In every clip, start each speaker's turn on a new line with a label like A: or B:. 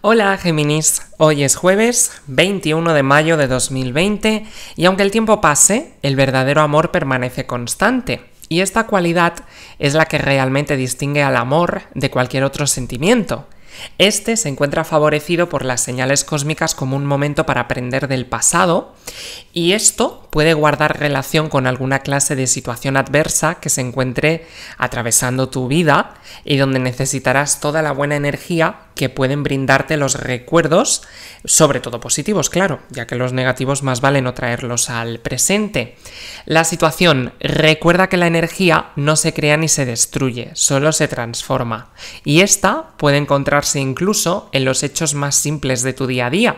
A: Hola Géminis, hoy es jueves 21 de mayo de 2020 y aunque el tiempo pase, el verdadero amor permanece constante. Y esta cualidad es la que realmente distingue al amor de cualquier otro sentimiento. Este se encuentra favorecido por las señales cósmicas como un momento para aprender del pasado y esto puede guardar relación con alguna clase de situación adversa que se encuentre atravesando tu vida y donde necesitarás toda la buena energía que pueden brindarte los recuerdos, sobre todo positivos, claro, ya que los negativos más vale no traerlos al presente. La situación recuerda que la energía no se crea ni se destruye, solo se transforma. Y esta puede encontrarse incluso en los hechos más simples de tu día a día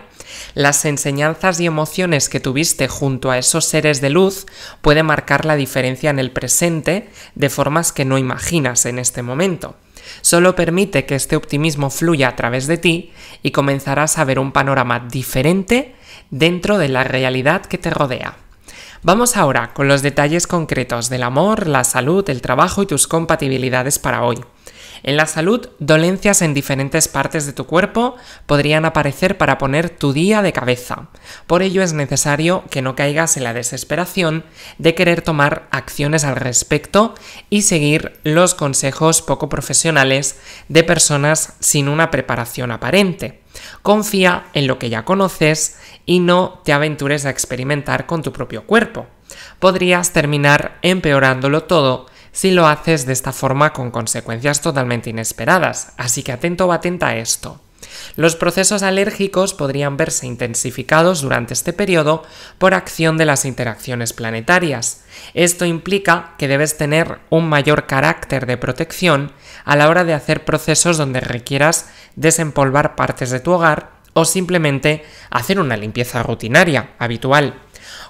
A: las enseñanzas y emociones que tuviste junto a esos seres de luz pueden marcar la diferencia en el presente de formas que no imaginas en este momento. Solo permite que este optimismo fluya a través de ti y comenzarás a ver un panorama diferente dentro de la realidad que te rodea. Vamos ahora con los detalles concretos del amor, la salud, el trabajo y tus compatibilidades para hoy. En la salud, dolencias en diferentes partes de tu cuerpo podrían aparecer para poner tu día de cabeza. Por ello es necesario que no caigas en la desesperación de querer tomar acciones al respecto y seguir los consejos poco profesionales de personas sin una preparación aparente. Confía en lo que ya conoces y no te aventures a experimentar con tu propio cuerpo. Podrías terminar empeorándolo todo si lo haces de esta forma con consecuencias totalmente inesperadas. Así que atento o atenta a esto. Los procesos alérgicos podrían verse intensificados durante este periodo por acción de las interacciones planetarias. Esto implica que debes tener un mayor carácter de protección a la hora de hacer procesos donde requieras desempolvar partes de tu hogar o simplemente hacer una limpieza rutinaria, habitual.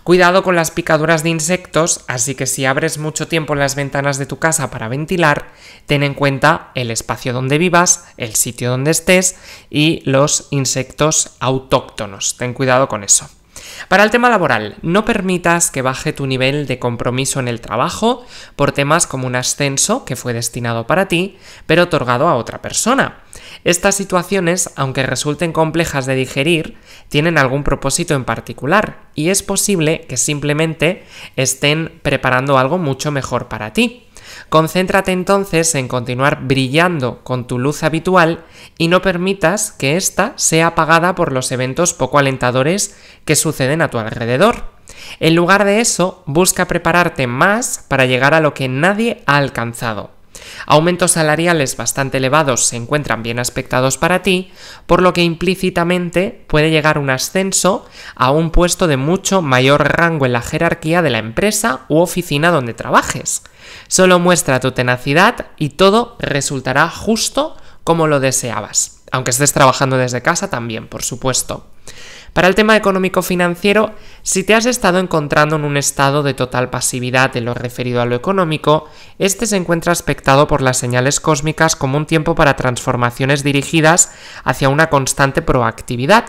A: Cuidado con las picaduras de insectos, así que si abres mucho tiempo las ventanas de tu casa para ventilar, ten en cuenta el espacio donde vivas, el sitio donde estés y los insectos autóctonos. Ten cuidado con eso. Para el tema laboral, no permitas que baje tu nivel de compromiso en el trabajo por temas como un ascenso que fue destinado para ti, pero otorgado a otra persona. Estas situaciones, aunque resulten complejas de digerir, tienen algún propósito en particular y es posible que simplemente estén preparando algo mucho mejor para ti. Concéntrate entonces en continuar brillando con tu luz habitual y no permitas que ésta sea apagada por los eventos poco alentadores que suceden a tu alrededor. En lugar de eso, busca prepararte más para llegar a lo que nadie ha alcanzado. Aumentos salariales bastante elevados se encuentran bien aspectados para ti, por lo que implícitamente puede llegar un ascenso a un puesto de mucho mayor rango en la jerarquía de la empresa u oficina donde trabajes. Solo muestra tu tenacidad y todo resultará justo como lo deseabas aunque estés trabajando desde casa también, por supuesto. Para el tema económico-financiero, si te has estado encontrando en un estado de total pasividad en lo referido a lo económico, este se encuentra aspectado por las señales cósmicas como un tiempo para transformaciones dirigidas hacia una constante proactividad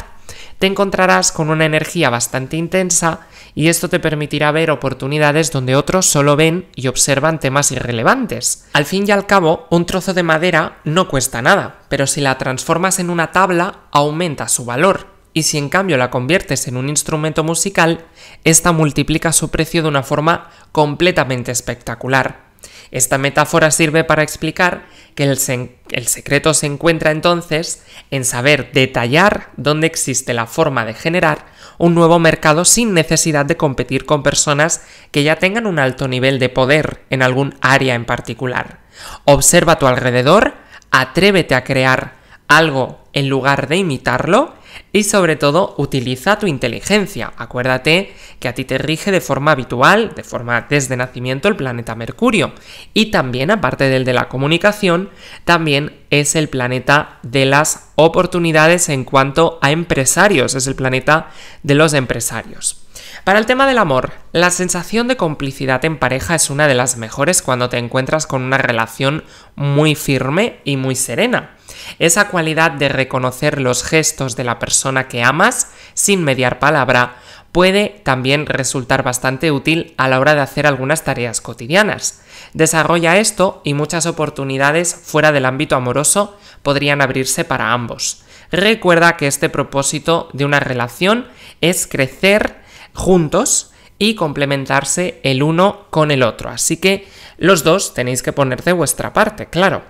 A: te encontrarás con una energía bastante intensa y esto te permitirá ver oportunidades donde otros solo ven y observan temas irrelevantes. Al fin y al cabo, un trozo de madera no cuesta nada, pero si la transformas en una tabla, aumenta su valor. Y si en cambio la conviertes en un instrumento musical, esta multiplica su precio de una forma completamente espectacular. Esta metáfora sirve para explicar que el, secreto se encuentra entonces en saber detallar dónde existe la forma de generar un nuevo mercado sin necesidad de competir con personas que ya tengan un alto nivel de poder en algún área en particular. Observa a tu alrededor, atrévete a crear algo en lugar de imitarlo y sobre todo, utiliza tu inteligencia. Acuérdate que a ti te rige de forma habitual, de forma desde nacimiento, el planeta Mercurio. Y también, aparte del de la comunicación, también es el planeta de las oportunidades en cuanto a empresarios, es el planeta de los empresarios. Para el tema del amor, la sensación de complicidad en pareja es una de las mejores cuando te encuentras con una relación muy firme y muy serena esa cualidad de reconocer los gestos de la persona que amas sin mediar palabra puede también resultar bastante útil a la hora de hacer algunas tareas cotidianas. Desarrolla esto y muchas oportunidades fuera del ámbito amoroso podrían abrirse para ambos. Recuerda que este propósito de una relación es crecer juntos y complementarse el uno con el otro. Así que los dos tenéis que poner de vuestra parte, claro.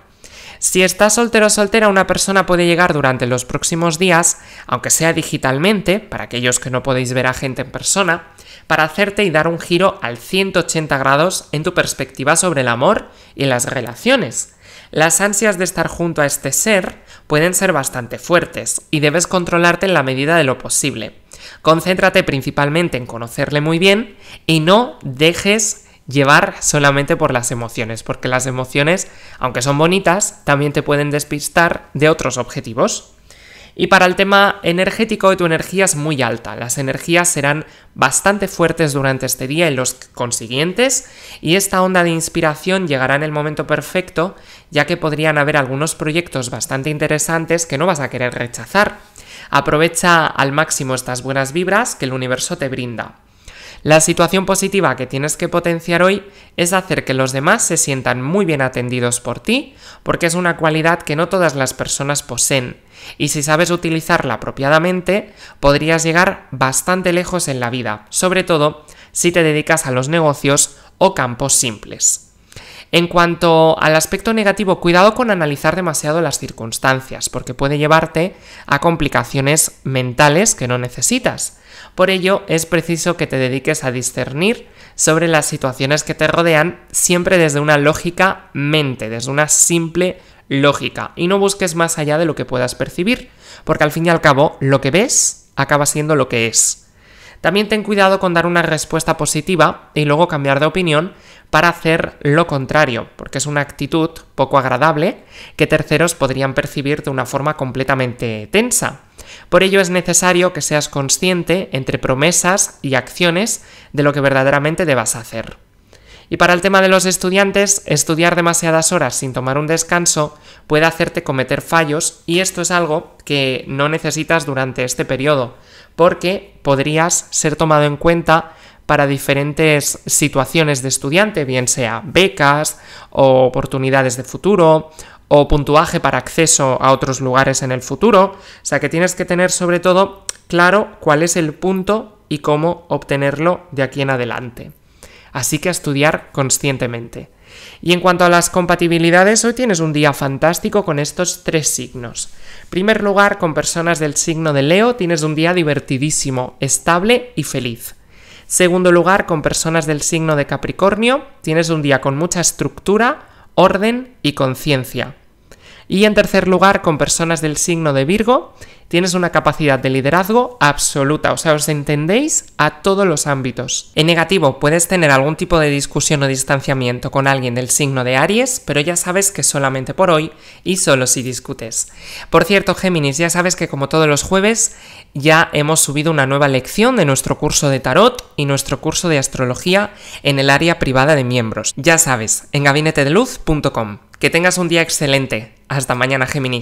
A: Si estás soltero o soltera, una persona puede llegar durante los próximos días, aunque sea digitalmente, para aquellos que no podéis ver a gente en persona, para hacerte y dar un giro al 180 grados en tu perspectiva sobre el amor y las relaciones. Las ansias de estar junto a este ser pueden ser bastante fuertes y debes controlarte en la medida de lo posible. Concéntrate principalmente en conocerle muy bien y no dejes llevar solamente por las emociones, porque las emociones, aunque son bonitas, también te pueden despistar de otros objetivos. Y para el tema energético, tu energía es muy alta. Las energías serán bastante fuertes durante este día y los consiguientes, y esta onda de inspiración llegará en el momento perfecto, ya que podrían haber algunos proyectos bastante interesantes que no vas a querer rechazar. Aprovecha al máximo estas buenas vibras que el universo te brinda. La situación positiva que tienes que potenciar hoy es hacer que los demás se sientan muy bien atendidos por ti, porque es una cualidad que no todas las personas poseen, y si sabes utilizarla apropiadamente, podrías llegar bastante lejos en la vida, sobre todo si te dedicas a los negocios o campos simples. En cuanto al aspecto negativo, cuidado con analizar demasiado las circunstancias, porque puede llevarte a complicaciones mentales que no necesitas. Por ello, es preciso que te dediques a discernir sobre las situaciones que te rodean siempre desde una lógica mente, desde una simple lógica, y no busques más allá de lo que puedas percibir, porque al fin y al cabo, lo que ves acaba siendo lo que es. También ten cuidado con dar una respuesta positiva y luego cambiar de opinión para hacer lo contrario, porque es una actitud poco agradable que terceros podrían percibir de una forma completamente tensa. Por ello es necesario que seas consciente entre promesas y acciones de lo que verdaderamente debas hacer. Y para el tema de los estudiantes, estudiar demasiadas horas sin tomar un descanso puede hacerte cometer fallos y esto es algo que no necesitas durante este periodo, porque podrías ser tomado en cuenta para diferentes situaciones de estudiante, bien sea becas o oportunidades de futuro o puntuaje para acceso a otros lugares en el futuro. O sea que tienes que tener sobre todo claro cuál es el punto y cómo obtenerlo de aquí en adelante. Así que a estudiar conscientemente. Y en cuanto a las compatibilidades, hoy tienes un día fantástico con estos tres signos. En primer lugar, con personas del signo de Leo tienes un día divertidísimo, estable y feliz. Segundo lugar, con personas del signo de Capricornio, tienes un día con mucha estructura, orden y conciencia. Y en tercer lugar, con personas del signo de Virgo, tienes una capacidad de liderazgo absoluta, o sea, os entendéis a todos los ámbitos. En negativo, puedes tener algún tipo de discusión o distanciamiento con alguien del signo de Aries, pero ya sabes que solamente por hoy y solo si discutes. Por cierto, Géminis, ya sabes que como todos los jueves, ya hemos subido una nueva lección de nuestro curso de tarot y nuestro curso de astrología en el área privada de miembros. Ya sabes, en gabinetedeluz.com. Que tengas un día excelente. Hasta mañana, Géminis.